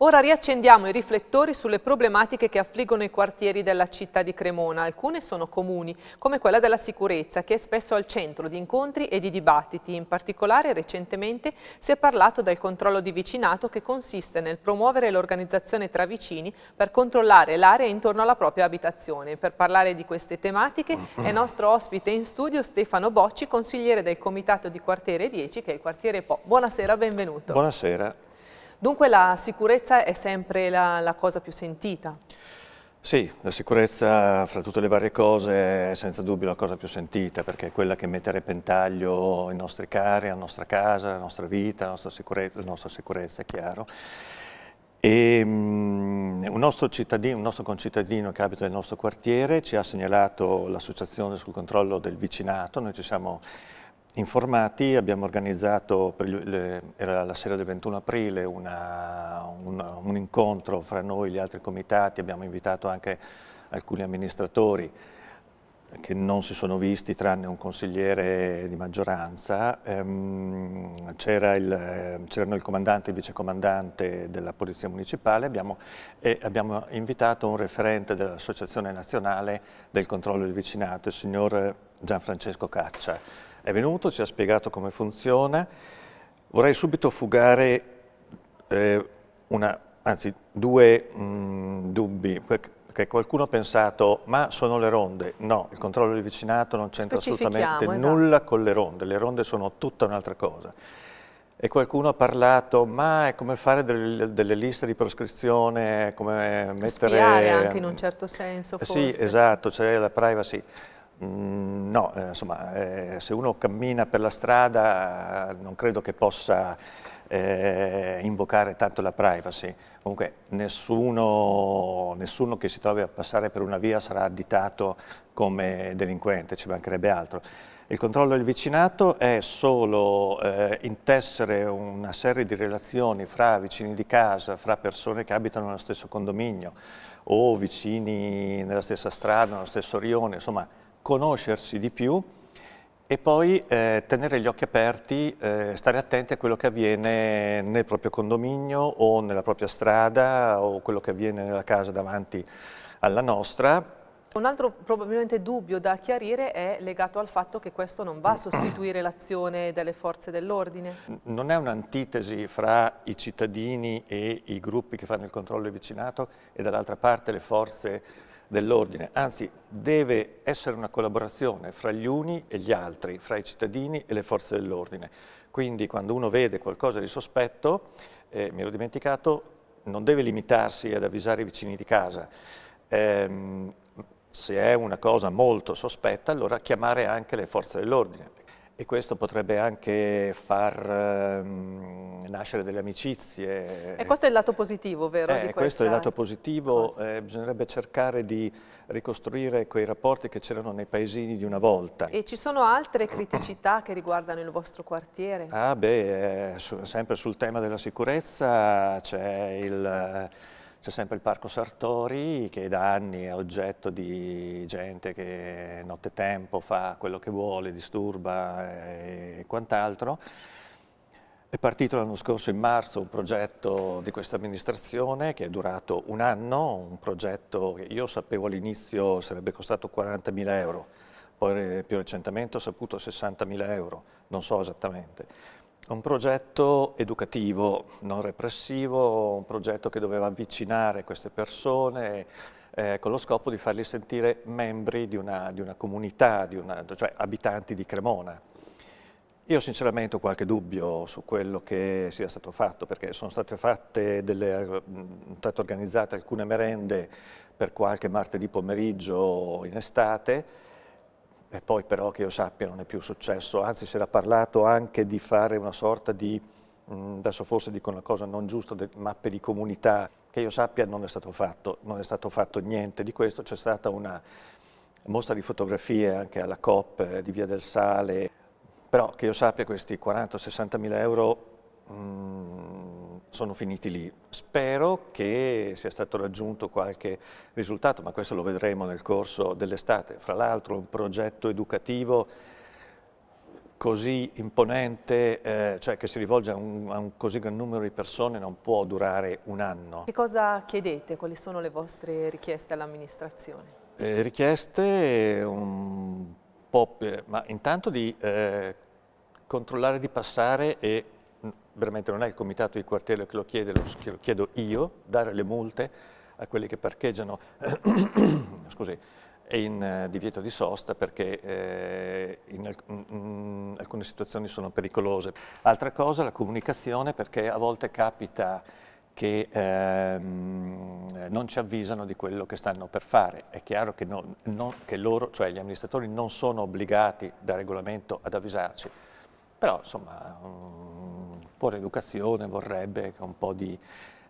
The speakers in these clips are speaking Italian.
Ora riaccendiamo i riflettori sulle problematiche che affliggono i quartieri della città di Cremona. Alcune sono comuni, come quella della sicurezza, che è spesso al centro di incontri e di dibattiti. In particolare, recentemente si è parlato del controllo di vicinato che consiste nel promuovere l'organizzazione tra vicini per controllare l'area intorno alla propria abitazione. Per parlare di queste tematiche è nostro ospite in studio Stefano Bocci, consigliere del Comitato di Quartiere 10, che è il quartiere Po. Buonasera, benvenuto. Buonasera. Dunque la sicurezza è sempre la, la cosa più sentita? Sì, la sicurezza fra tutte le varie cose è senza dubbio la cosa più sentita perché è quella che mette a repentaglio i nostri cari, la nostra casa, la nostra vita, la nostra sicurezza, la nostra sicurezza è chiaro. E, um, un, nostro un, nostro concittadino che abita nel nostro quartiere ci ha segnalato l'associazione sul controllo del vicinato, noi ci siamo informati, abbiamo organizzato, il, era la sera del 21 aprile, una, un, un, incontro fra noi e gli altri comitati, abbiamo invitato anche alcuni amministratori che non si sono visti tranne un consigliere di maggioranza, ehm, c'erano il, il, comandante e il vicecomandante della Polizia Municipale abbiamo, e abbiamo invitato un referente dell'Associazione Nazionale del Controllo del Vicinato, il signor Gianfrancesco Caccia è venuto, ci ha spiegato come funziona. Vorrei subito fugare eh, una, anzi, due mh, mm, dubbi, perché qualcuno ha pensato ma sono le ronde. No, il controllo del vicinato non c'entra assolutamente esatto. nulla con le ronde, le ronde sono tutta un'altra cosa. E qualcuno ha parlato, ma è come fare delle, delle liste di proscrizione, come mettere... Spiare anche in un certo senso, forse. Sì, esatto, c'è cioè la privacy. Mm, no, eh, insomma, eh, se uno cammina per la strada non credo che possa eh, invocare tanto la privacy. Comunque nessuno, nessuno, che si trovi a passare per una via sarà additato come delinquente, ci mancherebbe altro. Il controllo del vicinato è solo eh, intessere una serie di relazioni fra vicini di casa, fra persone che abitano nello stesso condominio o vicini nella stessa strada, nello stesso rione, insomma conoscersi di più e poi eh, tenere gli occhi aperti, eh, stare attenti a quello che avviene nel proprio condominio o nella propria strada o quello che avviene nella casa davanti alla nostra. Un altro probabilmente dubbio da chiarire è legato al fatto che questo non va a sostituire l'azione delle forze dell'ordine. Non è un'antitesi fra i cittadini e i gruppi che fanno il controllo e vicinato e dall'altra parte le forze dell'ordine, anzi deve essere una collaborazione fra gli uni e gli altri, fra i cittadini e le forze dell'ordine. Quindi quando uno vede qualcosa di sospetto, eh, mi ero dimenticato, non deve limitarsi ad avvisare i vicini di casa. Eh, se è una cosa molto sospetta, allora chiamare anche le forze dell'ordine, e questo potrebbe anche far um, nascere delle amicizie. E questo è il lato positivo, vero? Eh, questo è il lato positivo, eh, bisognerebbe cercare di ricostruire quei rapporti che c'erano nei paesini di una volta. E ci sono altre criticità che riguardano il vostro quartiere? Ah beh, eh, su, sempre sul tema della sicurezza c'è il... C'è sempre il Parco Sartori che da anni è oggetto di gente che nottetempo fa quello che vuole, disturba eh, e quant'altro. È partito l'anno scorso in marzo un progetto di questa amministrazione che è durato un anno, un progetto che io sapevo all'inizio sarebbe costato 40.000 euro, poi eh, più recentemente ho saputo 60.000 euro, non so esattamente un progetto educativo, non repressivo, un progetto che doveva avvicinare queste persone eh, con lo scopo di farli sentire membri di una, di una comunità, di una, cioè abitanti di Cremona. Io sinceramente ho qualche dubbio su quello che sia stato fatto, perché sono state, delle, state organizzate alcune merende per qualche martedì pomeriggio in estate, e poi però che io sappia non è più successo, anzi si era parlato anche di fare una sorta di, adesso forse dico una cosa non giusta, mappe di comunità, che io sappia non è stato fatto, non è stato fatto niente di questo, c'è stata una mostra di fotografie anche alla COP eh, di Via del Sale, però che io sappia questi 40-60 mila euro mh, sono finiti lì. Spero che sia stato raggiunto qualche risultato, ma questo lo vedremo nel corso dell'estate. Fra l'altro un progetto educativo così imponente, eh, cioè che si rivolge a un, a un, così gran numero di persone, non può durare un anno. Che cosa chiedete? Quali sono le vostre richieste all'amministrazione? Eh, richieste un po', ma intanto di eh, controllare di passare e veramente non è il comitato di quartiere che lo chiede, lo, che lo chiedo io, dare le multe a quelli che parcheggiano scusi, in eh, divieto di sosta perché eh, in, alc in mm, mm, alcune situazioni sono pericolose. Altra cosa la comunicazione perché a volte capita che ehm, non ci avvisano di quello che stanno per fare. È chiaro che, non, non, che loro, cioè gli amministratori, non sono obbligati da regolamento ad avvisarci, però insomma... Um, po' l'educazione vorrebbe che un po' di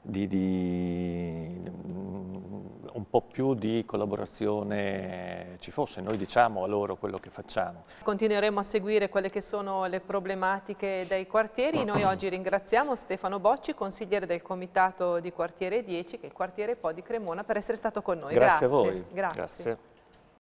di, di, un po' più di collaborazione ci fosse, noi diciamo a loro quello che facciamo. Continueremo a seguire quelle che sono le problematiche dei quartieri, noi oggi ringraziamo Stefano Bocci, consigliere del comitato di quartiere 10, che è il quartiere Po di Cremona, per essere stato con noi. Grazie, Grazie. a voi. Grazie. Grazie.